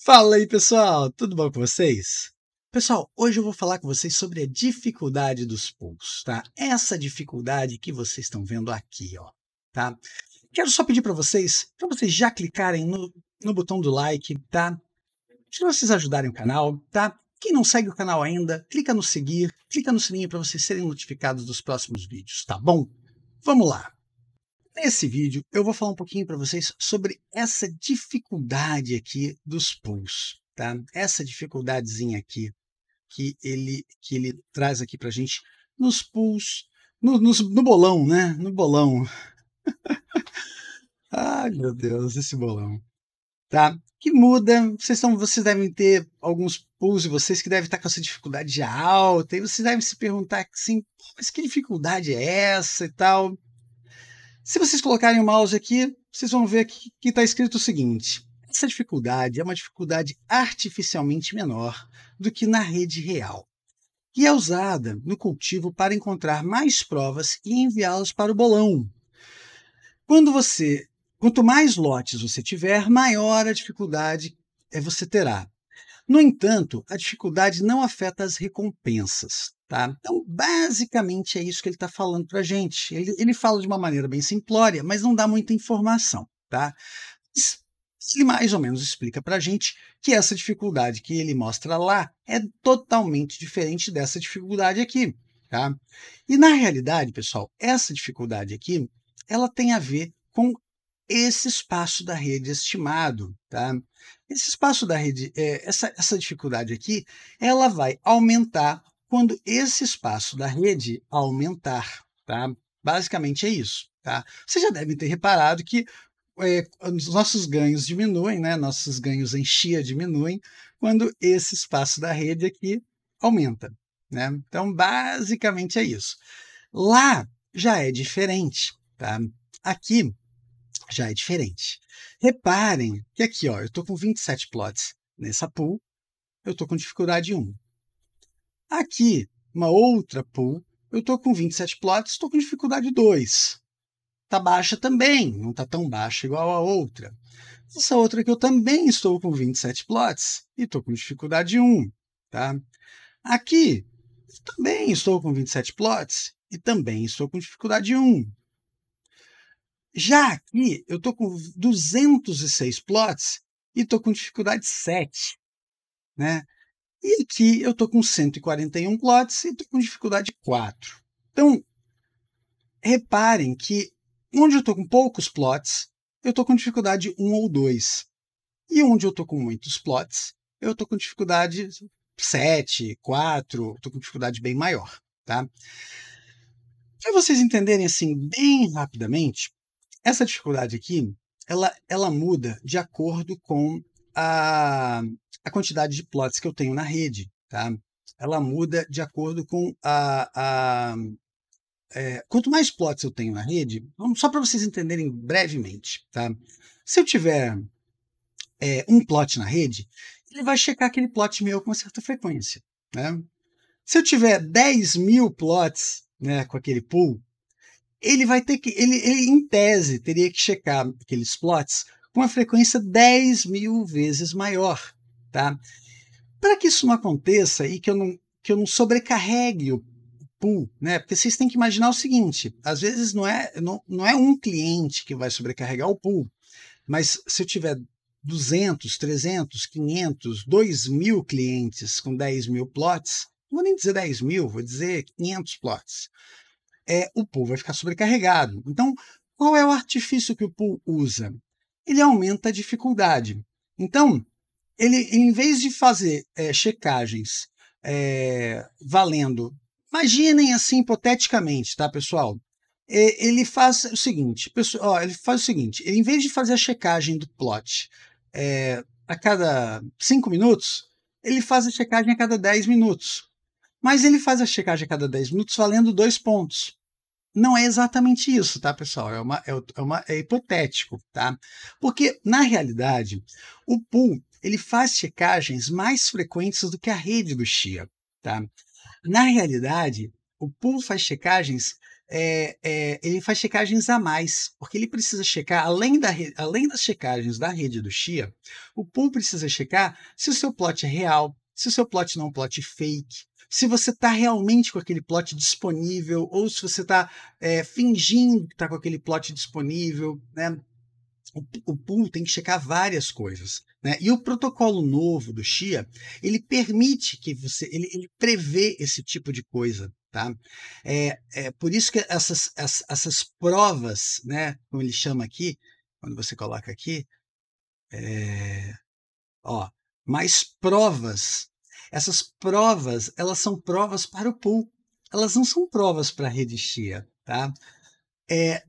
Fala aí, pessoal! Tudo bom com vocês? Pessoal, hoje eu vou falar com vocês sobre a dificuldade dos pulsos, tá? Essa dificuldade que vocês estão vendo aqui, ó, tá? Quero só pedir para vocês, para vocês já clicarem no, no botão do like, tá? Se vocês ajudarem o canal, tá? Quem não segue o canal ainda, clica no seguir, clica no sininho para vocês serem notificados dos próximos vídeos, tá bom? Vamos lá! Nesse vídeo eu vou falar um pouquinho para vocês sobre essa dificuldade aqui dos pulls, tá? Essa dificuldadezinha aqui que ele que ele traz aqui para gente nos pulls, no, no, no bolão, né? No bolão. Ai meu Deus, esse bolão, tá? Que muda. Vocês são vocês devem ter alguns pulls de vocês que devem estar tá com essa dificuldade já alta e vocês devem se perguntar assim, mas que dificuldade é essa e tal? Se vocês colocarem o mouse aqui, vocês vão ver que está escrito o seguinte. Essa dificuldade é uma dificuldade artificialmente menor do que na rede real e é usada no cultivo para encontrar mais provas e enviá-las para o bolão. Quando você, quanto mais lotes você tiver, maior a dificuldade é você terá. No entanto, a dificuldade não afeta as recompensas. Tá? Então, basicamente é isso que ele está falando para a gente. Ele, ele fala de uma maneira bem simplória, mas não dá muita informação. Tá? Ele mais ou menos explica para a gente que essa dificuldade que ele mostra lá é totalmente diferente dessa dificuldade aqui. Tá? E na realidade, pessoal, essa dificuldade aqui ela tem a ver com esse espaço da rede estimado, tá? Esse espaço da rede, é, essa, essa dificuldade aqui, ela vai aumentar quando esse espaço da rede aumentar, tá? Basicamente é isso, tá? Você já deve ter reparado que é, os nossos ganhos diminuem, né? Nossos ganhos em chia diminuem quando esse espaço da rede aqui aumenta, né? Então, basicamente é isso. Lá já é diferente, tá? Aqui já é diferente. Reparem que aqui, ó, eu estou com 27 plots nessa pool, eu estou com dificuldade 1. Aqui, uma outra pool, eu estou com 27 plots, estou com dificuldade 2. Está baixa também, não está tão baixa igual a outra. Essa outra aqui eu também estou com 27 plots e estou com dificuldade 1. Tá? Aqui, também estou com 27 plots e também estou com dificuldade 1. Já aqui, eu estou com 206 plots e estou com dificuldade 7. Né? E aqui eu estou com 141 plots e estou com dificuldade 4. Então, reparem que onde eu estou com poucos plots, eu estou com dificuldade 1 ou 2. E onde eu estou com muitos plots, eu estou com dificuldade 7, 4, estou com dificuldade bem maior. Tá? Para vocês entenderem assim bem rapidamente, essa dificuldade aqui, ela, ela muda de acordo com a, a quantidade de plots que eu tenho na rede, tá? Ela muda de acordo com a... a é, quanto mais plots eu tenho na rede, vamos, só para vocês entenderem brevemente, tá? Se eu tiver é, um plot na rede, ele vai checar aquele plot meu com certa frequência, né? Se eu tiver 10 mil plots né, com aquele pool, ele vai ter que. Ele, ele, em tese, teria que checar aqueles plots com uma frequência 10 mil vezes maior. Tá? Para que isso não aconteça e que eu não, que eu não sobrecarregue o pool, né? Porque vocês têm que imaginar o seguinte: às vezes não é, não, não é um cliente que vai sobrecarregar o pool, mas se eu tiver 200, 300, 500, 2 mil clientes com 10 mil plots, não vou nem dizer 10 mil, vou dizer 500 plots é, o pool vai ficar sobrecarregado. Então, qual é o artifício que o pool usa? Ele aumenta a dificuldade. Então, ele, em vez de fazer é, checagens é, valendo, imaginem assim hipoteticamente, tá, pessoal? É, ele faz o seguinte, pessoal, ele faz o seguinte, ele, em vez de fazer a checagem do plot é, a cada 5 minutos, ele faz a checagem a cada 10 minutos. Mas ele faz a checagem a cada 10 minutos valendo dois pontos. Não é exatamente isso, tá, pessoal? É, uma, é, é, uma, é hipotético, tá? Porque, na realidade, o pool ele faz checagens mais frequentes do que a rede do Chia, tá? Na realidade, o pool faz checagens é, é, ele faz checagens a mais, porque ele precisa checar, além, da, além das checagens da rede do Chia, o pool precisa checar se o seu plot é real, se o seu plot não é um plot fake, se você está realmente com aquele plot disponível ou se você está é, eh, fingindo que está com aquele plot disponível, né? O, o pool tem que checar várias coisas. Né? E o protocolo novo do Xia, ele permite que você, ele, ele prevê esse tipo de coisa. Tá? É, é por isso que essas, essas, essas provas, né, como ele chama aqui, quando você coloca aqui, é, ó, mais provas essas provas, elas são provas para o pool. Elas não são provas para a rede chia, tá? É,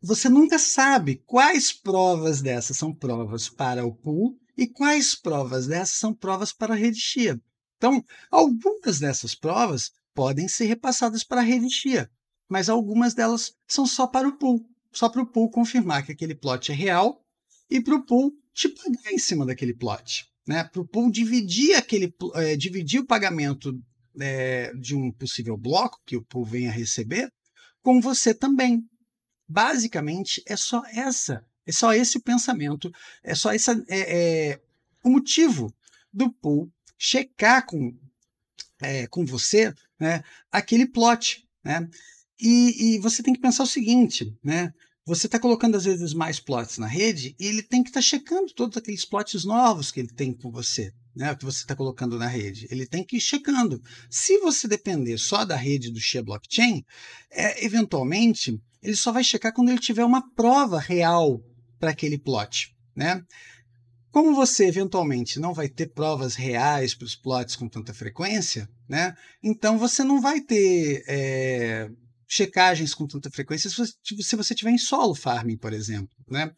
você nunca sabe quais provas dessas são provas para o pool e quais provas dessas são provas para a rede chia. Então, algumas dessas provas podem ser repassadas para a rede chia, mas algumas delas são só para o pool, só para o pool confirmar que aquele plot é real e para o pool te pagar em cima daquele plot né, para o pool dividir aquele é, dividir o pagamento é, de um possível bloco que o pool venha receber com você também. Basicamente é só essa, é só esse o pensamento, é só esse é, é, o motivo do pool checar com, eh, com você né, aquele plot. Né? E, e, você tem que pensar o seguinte, né? você está colocando às vezes mais plots na rede e ele tem que estar tá checando todos aqueles plots novos que ele tem com você, né, que você está colocando na rede. Ele tem que ir checando. Se você depender só da rede do Xia Blockchain, é, eventualmente ele só vai checar quando ele tiver uma prova real para aquele plot. Né? Como você eventualmente não vai ter provas reais para os plots com tanta frequência, né? Então você não vai ter é, checagens com tanta frequência se você, se você tiver em solo farming, por exemplo. Né?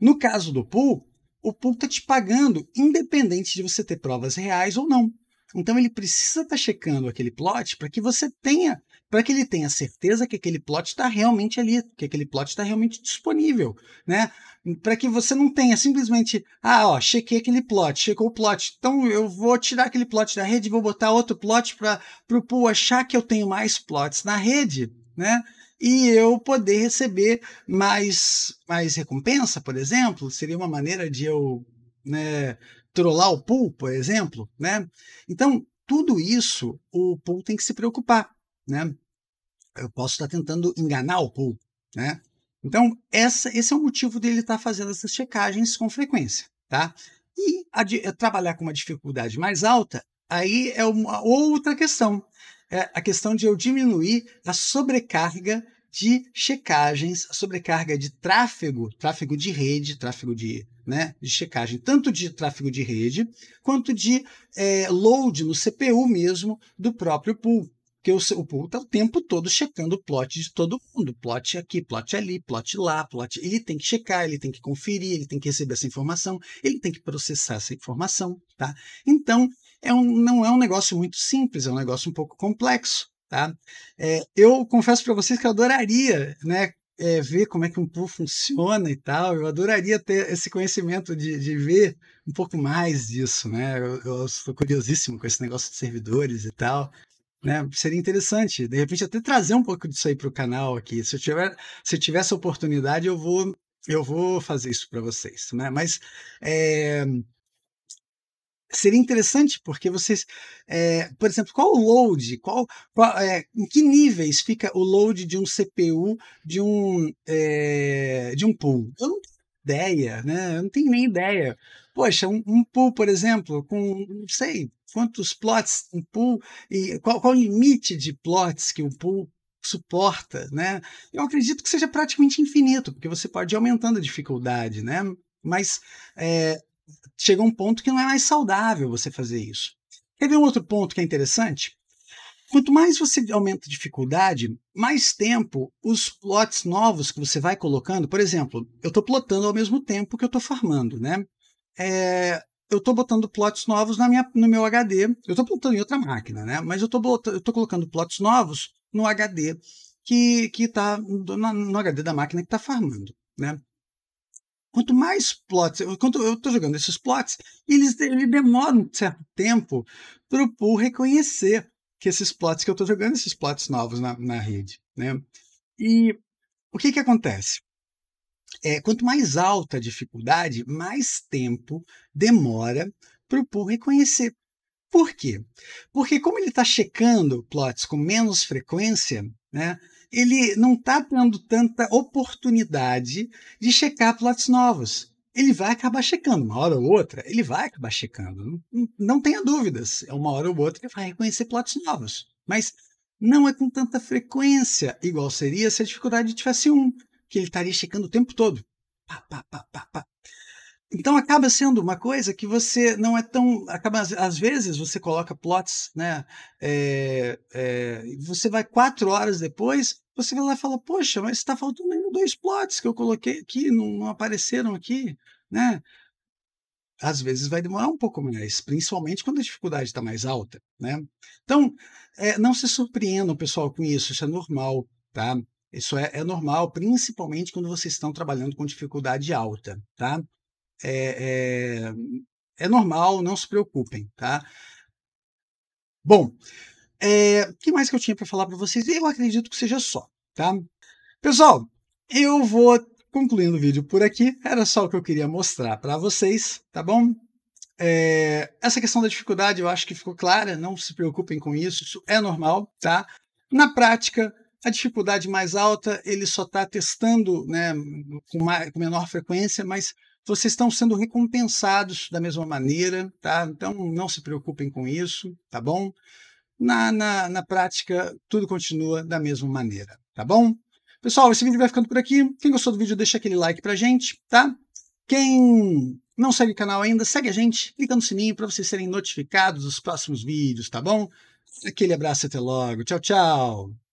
No caso do pool, o pool está te pagando, independente de você ter provas reais ou não. Então ele precisa estar tá checando aquele plot para que você tenha, para que ele tenha certeza que aquele plot está realmente ali, que aquele plot está realmente disponível, né? Para que você não tenha simplesmente, ah, ó, chequei aquele plot, checou o plot, então eu vou tirar aquele plot da rede e vou botar outro plot para o pool achar que eu tenho mais plots na rede, né? e eu poder receber mais, mais recompensa, por exemplo, seria uma maneira de eu né, trollar o pool, por exemplo, né? Então, tudo isso o pool tem que se preocupar, né? Eu posso estar tentando enganar o pool, né? Então, essa, esse é o motivo dele estar fazendo essas checagens com frequência, tá? E a, a eh, trabalhar com uma dificuldade mais alta, aí é uma outra questão. É a questão de eu diminuir a sobrecarga de checagens sobrecarga de tráfego, tráfego de rede, tráfego de, né, de checagem, tanto de tráfego de rede quanto de é, load no CPU mesmo do próprio pool. Porque o, o pool está o tempo todo checando o plot de todo mundo. Plot aqui, plot ali, plot lá, plot. Ele tem que checar, ele tem que conferir, ele tem que receber essa informação, ele tem que processar essa informação. Tá? Então, é um, não é um negócio muito simples, é um negócio um pouco complexo. Tá? É, eu confesso para vocês que eu adoraria né, é, ver como é que um pool funciona e tal. Eu adoraria ter esse conhecimento de, de ver um pouco mais disso, né? Eu estou curiosíssimo com esse negócio de servidores e tal. Né? Seria interessante, de repente, até trazer um pouco disso aí para o canal aqui. Se eu, tiver, se eu tiver essa oportunidade, eu vou, eu vou fazer isso para vocês. Né? Mas é, seria interessante, porque vocês, é, por exemplo, qual o load, qual, qual é, em que níveis fica o load de um CPU de um, é, de um pool? Eu não tenho ideia, né? Eu não tenho nem ideia. Poxa, um, um pool, por exemplo, com, não sei, quantos plots um pool, e qual, qual o limite de plots que um pool suporta, né? Eu acredito que seja praticamente infinito, porque você pode ir aumentando a dificuldade, né? Mas é, chega um ponto que não é mais saudável você fazer isso. Quer ver um outro ponto que é interessante? Quanto mais você aumenta a dificuldade, mais tempo os plots novos que você vai colocando, por exemplo, eu estou plotando ao mesmo tempo que eu estou farmando, né? É, eu estou botando plots novos na minha, no meu HD, eu estou plotando em outra máquina, né? Mas eu estou colocando plots novos no HD que está no, no HD da máquina que está farmando, né? Quanto mais plots, quanto eu estou jogando esses plots, eles demoram um certo tempo para o pool reconhecer que esses plots que eu estou jogando, esses plots novos na, na rede, né? E o que que acontece? É, quanto mais alta a dificuldade, mais tempo demora para o pool reconhecer. Por quê? Porque como ele está checando plots com menos frequência, né? ele não está tendo tanta oportunidade de checar plots novos. Ele vai acabar checando, uma hora ou outra, ele vai acabar checando. Não, não tenha dúvidas, É uma hora ou outra que vai reconhecer plots novos. Mas não é com tanta frequência, igual seria se a dificuldade tivesse um, que ele estaria checando o tempo todo. Então acaba sendo uma coisa que você não é tão. Acaba, às vezes você coloca plots né, é, é, você vai quatro horas depois, você vai lá e fala, poxa, mas está faltando dois plots que eu coloquei aqui, não, não apareceram aqui, né? às vezes vai demorar um pouco mais, principalmente quando a dificuldade está mais alta, né? Então, é, não se surpreendam, pessoal, com isso, isso é normal, tá? Isso é, é normal, principalmente quando vocês estão trabalhando com dificuldade alta, tá? É, é, é normal, não se preocupem, tá? Bom, é, o que mais que eu tinha para falar para vocês? Eu acredito que seja só, tá? Pessoal, eu vou concluindo o vídeo por aqui. Era só o que eu queria mostrar para vocês, tá bom? É, essa questão da dificuldade eu acho que ficou clara, não se preocupem com isso, isso é normal, tá? Na prática, a dificuldade mais alta ele só está testando né, com, mais, com menor frequência, mas vocês estão sendo recompensados da mesma maneira, tá? Então não se preocupem com isso, tá bom? na, na, na prática, tudo continua da mesma maneira, tá bom? Pessoal, esse vídeo vai ficando por aqui. Quem gostou do vídeo, deixa aquele like pra gente, tá? Quem não segue o canal ainda, segue a gente, clica no sininho para vocês serem notificados dos próximos vídeos, tá bom? Aquele abraço e até logo. Tchau, tchau.